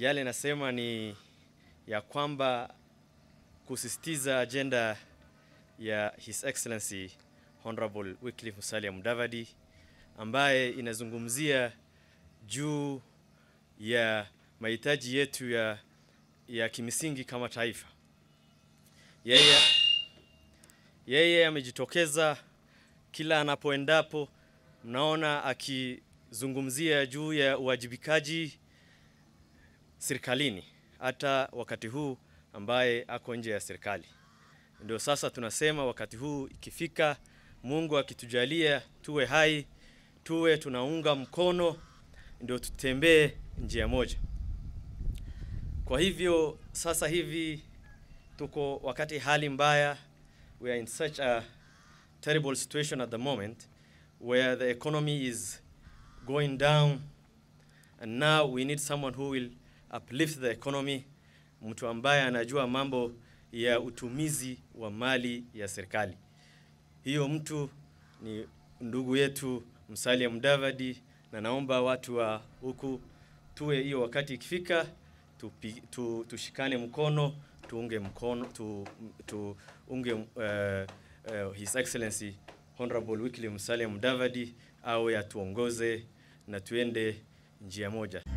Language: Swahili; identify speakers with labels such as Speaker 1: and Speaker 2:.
Speaker 1: Yale nasema ni ya kwamba kusisitiza ajenda ya His Excellency Honorable Wycliffe Musalia Mudavadi ambaye inazungumzia juu ya mahitaji yetu ya, ya kimsingi kama taifa. Yeye yeye amejitokeza kila anapoendapo, mnaona akizungumzia juu ya uwajibikaji serikalini hata wakati huu ambaye ako nje ya serikali. Ndio sasa tunasema wakati huu ikifika, Mungu akitujalia tuwe hai, tuwe tunaunga mkono, ndio tutembee njia moja. Kwa hivyo sasa hivi tuko wakati hali mbaya, we are in such a terrible situation at the moment where the economy is going down and now we need someone who will uplift the economy, mtu ambaye anajua mambo ya utumizi wa mali ya serikali. Hiyo mtu ni ndugu yetu Musalia Mudavadi, na naomba watu wa huku tuwe hiyo wakati ikifika tu, tushikane mkono tuunge mkono tu, tuunge uh, eh, uh, eh, His Excellency Honorable Wycliffe Musalia Mudavadi awe atuongoze na tuende njia moja.